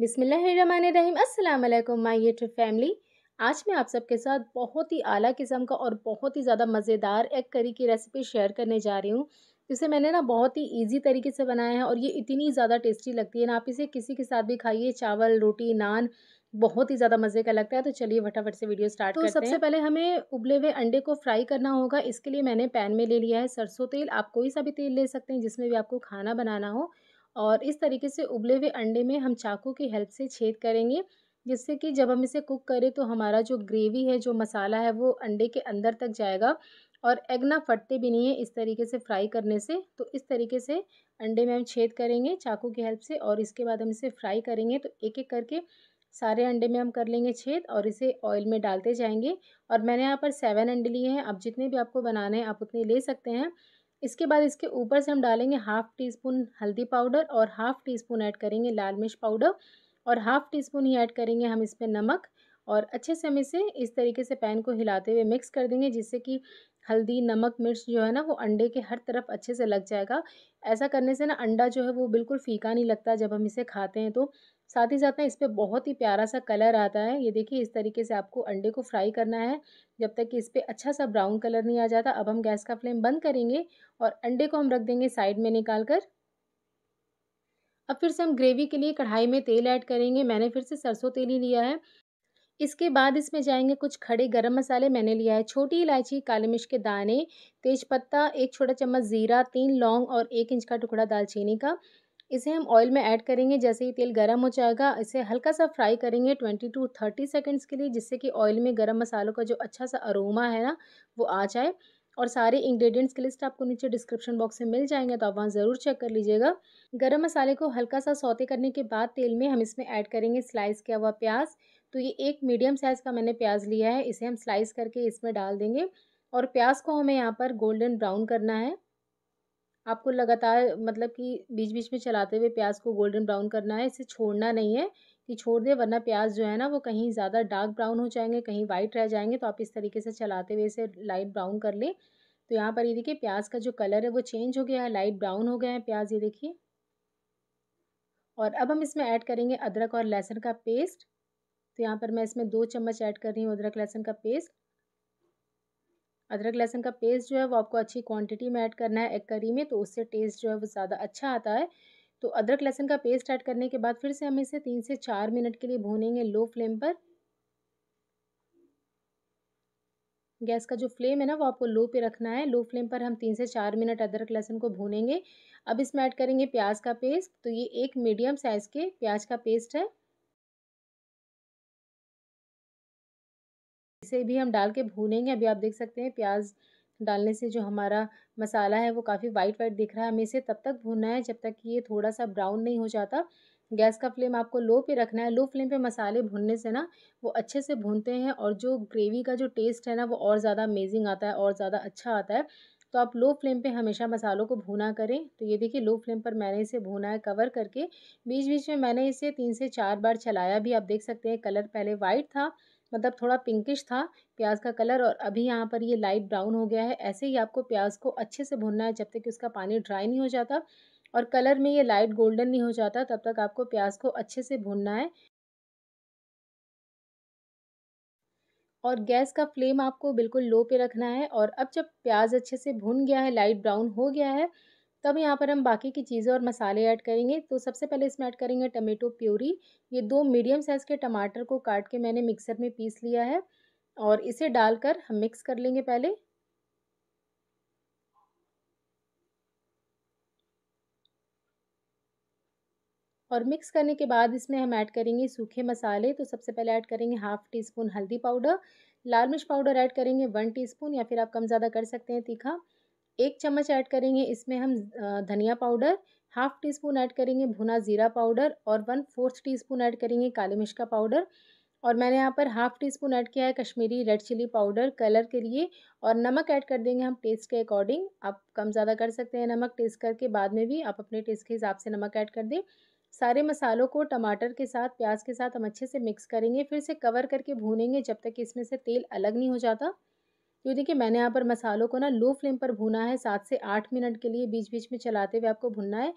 बिसमीम वालेकुम my YouTube family आज मैं आप सबके साथ बहुत ही आला किस्म का और बहुत ही ज़्यादा मज़ेदार एग करी की रेसिपी शेयर करने जा रही हूँ जिसे मैंने ना बहुत ही इजी तरीके से बनाया है और ये इतनी ज़्यादा टेस्टी लगती है ना आप इसे किसी के साथ भी खाइए चावल रोटी नान बहुत ही ज़्यादा मज़े का लगता है तो चलिए फटाफट से वीडियो स्टार्ट तो करते सबसे पहले हमें उबले हुए अंडे को फ्राई करना होगा इसके लिए मैंने पैन में ले लिया है सरसों तेल आप कोई सा भी तेल ले सकते हैं जिसमें भी आपको खाना बनाना हो और इस तरीके से उबले हुए अंडे में हम चाकू की हेल्प से छेद करेंगे जिससे कि जब हम इसे कुक करें तो हमारा जो ग्रेवी है जो मसाला है वो अंडे के अंदर तक जाएगा और एग ना फटते भी नहीं है इस तरीके से फ्राई करने से तो इस तरीके से अंडे में हम छेद करेंगे चाकू की हेल्प से और इसके बाद हम इसे फ्राई करेंगे तो एक एक करके सारे अंडे में हम कर लेंगे छेद और इसे ऑयल में डालते जाएंगे और मैंने यहाँ पर सेवन अंडे लिए हैं आप जितने भी आपको बनाने हैं आप उतने ले सकते हैं इसके बाद इसके ऊपर से हम डालेंगे हाफ़ टी स्पून हल्दी पाउडर और हाफ़ टी स्पून ऐड करेंगे लाल मिर्च पाउडर और हाफ़ टी स्पून ही ऐड करेंगे हम इसमें नमक और अच्छे से हम इसे इस तरीके से पैन को हिलाते हुए मिक्स कर देंगे जिससे कि हल्दी नमक मिर्च जो है ना वो अंडे के हर तरफ अच्छे से लग जाएगा ऐसा करने से ना अंडा जो है वो बिल्कुल फीका नहीं लगता जब हम इसे खाते हैं तो साथ ही साथ ना इस पर बहुत ही प्यारा सा कलर आता है ये देखिए इस तरीके से आपको अंडे को फ्राई करना है जब तक कि इस पर अच्छा सा ब्राउन कलर नहीं आ जाता अब हम गैस का फ्लेम बंद करेंगे और अंडे को हम रख देंगे साइड में निकाल कर अब फिर से हम ग्रेवी के लिए कढ़ाई में तेल ऐड करेंगे मैंने फिर से सरसों तेल ही लिया है इसके बाद इसमें जाएंगे कुछ खड़े गरम मसाले मैंने लिया है छोटी इलायची काली मिर्च के दाने तेज़पत्ता एक छोटा चम्मच ज़ीरा तीन लौंग और एक इंच का टुकड़ा दालचीनी का इसे हम ऑयल में ऐड करेंगे जैसे ही तेल गर्म हो जाएगा इसे हल्का सा फ्राई करेंगे ट्वेंटी टू थर्टी सेकेंड्स के लिए जिससे कि ऑयल में गर्म मसालों का जो अच्छा सा अरोमा है ना वो आ जाए और सारे इंग्रेडिएंट्स की लिस्ट आपको नीचे डिस्क्रिप्शन बॉक्स में मिल जाएंगे तो आप वहाँ ज़रूर चेक कर लीजिएगा गर्म मसाले को हल्का सा सौते करने के बाद तेल में हम इसमें ऐड करेंगे स्लाइस किया हुआ प्याज तो ये एक मीडियम साइज़ का मैंने प्याज लिया है इसे हम स्लाइस करके इसमें डाल देंगे और प्याज को हमें यहाँ पर गोल्डन ब्राउन करना है आपको लगातार मतलब कि बीच बीच में चलाते हुए प्याज को गोल्डन ब्राउन करना है इसे छोड़ना नहीं है कि छोड़ दें वरना प्याज जो है ना वो कहीं ज़्यादा डार्क ब्राउन हो जाएंगे कहीं वाइट रह जाएंगे तो आप इस तरीके से चलाते हुए इसे लाइट ब्राउन कर लें तो यहाँ पर ये देखिए प्याज का जो कलर है वो चेंज हो गया है लाइट ब्राउन हो गया है प्याज ये देखिए और अब हम इसमें ऐड करेंगे अदरक और लहसुन का पेस्ट तो यहाँ पर मैं इसमें दो चम्मच ऐड कर रही हूँ अदरक लहसुन का पेस्ट अदरक लहसुन का पेस्ट जो है वो आपको अच्छी क्वांटिटी में ऐड करना है एग करी में तो उससे टेस्ट जो है वो ज़्यादा अच्छा आता है तो अदरक लहसुन का पेस्ट ऐड करने के बाद फिर से हम इसे तीन से चार मिनट के लिए भूनेंगे लो फ्लेम पर गैस का जो फ्लेम है ना वो आपको लो पे रखना है लो फ्लेम पर हम तीन से चार मिनट अदरक लहसुन को भूनेंगे अब इसमें ऐड करेंगे प्याज का पेस्ट तो ये एक मीडियम साइज़ के प्याज का पेस्ट है इसे भी हम डाल के भूनेंगे अभी आप देख सकते हैं प्याज डालने से जो हमारा मसाला है वो काफ़ी वाइट वाइट दिख रहा है हमें इसे तब तक भूनना है जब तक कि ये थोड़ा सा ब्राउन नहीं हो जाता गैस का फ्लेम आपको लो पे रखना है लो फ्लेम पे मसाले भूनने से ना वो अच्छे से भूनते हैं और जो ग्रेवी का जो टेस्ट है ना वो और ज़्यादा अमेजिंग आता है और ज़्यादा अच्छा आता है तो आप लो फ्लेम पे हमेशा मसालों को भूना करें तो ये देखिए लो फ्लेम पर मैंने इसे भूना है कवर करके बीच बीच में मैंने इसे तीन से चार बार चलाया भी आप देख सकते हैं कलर पहले वाइट था मतलब थोड़ा पिंकिश था प्याज का कलर और अभी यहाँ पर ये लाइट ब्राउन हो गया है ऐसे ही आपको प्याज को अच्छे से भुनना है जब तक उसका पानी ड्राई नहीं हो जाता और कलर में ये लाइट गोल्डन नहीं हो जाता तब तक आपको प्याज को अच्छे से भूनना है और गैस का फ्लेम आपको बिल्कुल लो पे रखना है और अब जब प्याज अच्छे से भुन गया है लाइट ब्राउन हो गया है तब तो यहाँ पर हम बाकी की चीज़ें और मसाले ऐड करेंगे तो सबसे पहले इसमें ऐड करेंगे टमेटो प्यूरी ये दो मीडियम साइज़ के टमाटर को काट के मैंने मिक्सर में पीस लिया है और इसे डालकर हम मिक्स कर लेंगे पहले और मिक्स करने के बाद इसमें हम ऐड करेंगे सूखे मसाले तो सबसे पहले ऐड करेंगे हाफ़ टी स्पून हल्दी पाउडर लाल मिर्च पाउडर ऐड करेंगे वन टीस्पून या फिर आप कम ज़्यादा कर सकते हैं तीखा एक चम्मच ऐड करेंगे इसमें हम धनिया powder half teaspoon add करेंगे भुना ज़ीरा पाउडर और one fourth teaspoon add करेंगे काली मिर्च का पाउडर और मैंने यहाँ पर हाफ टी स्पून ऐड किया है Kashmiri red chilli powder colour के लिए और नमक ऐड कर देंगे हम टेस्ट के अकॉर्डिंग आप कम ज़्यादा कर सकते हैं नमक टेस्ट करके बाद में भी आप अपने टेस्ट के हिसाब से नमक ऐड कर दें सारे मसालों को टमाटर के साथ प्याज के साथ हम अच्छे से मिक्स करेंगे फिर से कवर करके भूनेंगे जब तक इसमें से तेल अलग नहीं हो जाता ये देखिए मैंने यहाँ पर मसालों को ना लो फ्लेम पर भुना है सात से आठ मिनट के लिए बीच बीच में चलाते हुए आपको भुनना है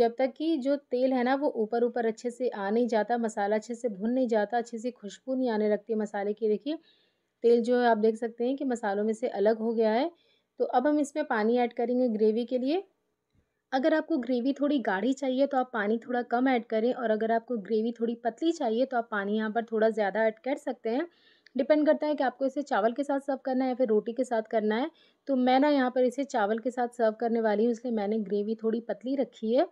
जब तक कि जो तेल है ना वो ऊपर ऊपर अच्छे से आ नहीं जाता मसाला अच्छे से भुन नहीं जाता अच्छे से खुशबू नहीं आने लगती मसाले की देखिए तेल जो है आप देख सकते हैं कि मसालों में से अलग हो गया है तो अब हम इसमें पानी ऐड करेंगे ग्रेवी के लिए अगर आपको ग्रेवी थोड़ी गाढ़ी चाहिए तो आप पानी थोड़ा कम ऐड करें और अगर आपको ग्रेवी थोड़ी पतली चाहिए तो आप पानी यहाँ पर थोड़ा ज़्यादा ऐड कर सकते हैं डिपेंड करता है कि आपको इसे चावल के साथ सर्व करना है या फिर रोटी के साथ करना है तो मैं ना यहाँ पर इसे चावल के साथ सर्व करने वाली हूँ इसलिए मैंने ग्रेवी थोड़ी पतली रखी है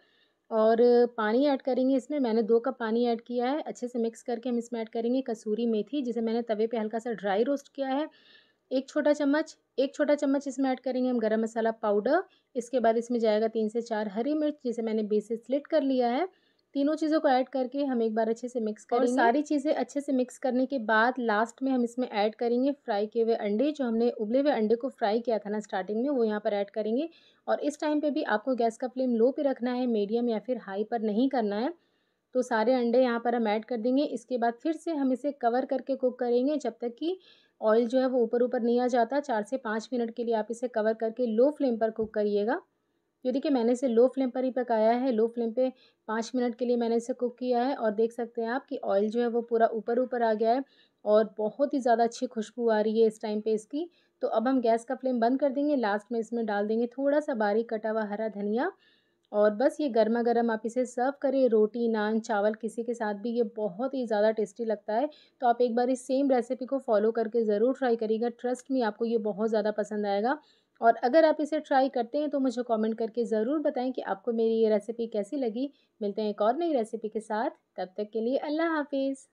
और पानी ऐड करेंगे इसमें मैंने दो कप पानी ऐड किया है अच्छे से मिक्स करके हम इसमें ऐड करेंगे कसूरी मेथी जिसे मैंने तवे पे हल्का सा ड्राई रोस्ट किया है एक छोटा चम्मच एक छोटा चम्मच इसमें ऐड करेंगे हम गरम मसाला पाउडर इसके बाद इसमें जाएगा तीन से चार हरी मिर्च जिसे मैंने बेसिस स्लिट कर लिया है तीनों चीज़ों को ऐड करके हम एक बार अच्छे से मिक्स करेंगे और सारी चीज़ें अच्छे से मिक्स करने के बाद लास्ट में हम इसमें ऐड करेंगे फ्राई किए हुए अंडे जो हमने उबले हुए अंडे को फ्राई किया था ना स्टार्टिंग में वो यहाँ पर ऐड करेंगे और इस टाइम पे भी आपको गैस का फ्लेम लो पे रखना है मीडियम या फिर हाई पर नहीं करना है तो सारे अंडे यहाँ पर हम ऐड कर देंगे इसके बाद फिर से हम इसे कवर करके कुक करेंगे जब तक कि ऑयल जो है वो ऊपर ऊपर नहीं आ जाता चार से पाँच मिनट के लिए आप इसे कवर करके लो फ्लेम पर कुक करिएगा जो देखिए मैंने इसे लो फ्लेम पर ही पकाया है लो फ्लेम पे पाँच मिनट के लिए मैंने इसे कुक किया है और देख सकते हैं आप कि ऑयल जो है वो पूरा ऊपर ऊपर आ गया है और बहुत ही ज़्यादा अच्छी खुशबू आ रही है इस टाइम पे इसकी तो अब हम गैस का फ्लेम बंद कर देंगे लास्ट में इसमें डाल देंगे थोड़ा सा बारीक कटा हुआ हरा धनिया और बस ये गर्मा गर्म आप इसे सर्व करें रोटी नान चावल किसी के साथ भी ये बहुत ही ज़्यादा टेस्टी लगता है तो आप एक बार इस सेम रेसिपी को फॉलो करके ज़रूर ट्राई करिएगा ट्रस्ट में आपको ये बहुत ज़्यादा पसंद आएगा और अगर आप इसे ट्राई करते हैं तो मुझे कमेंट करके ज़रूर बताएं कि आपको मेरी ये रेसिपी कैसी लगी मिलते हैं एक और नई रेसिपी के साथ तब तक के लिए अल्लाह हाफिज़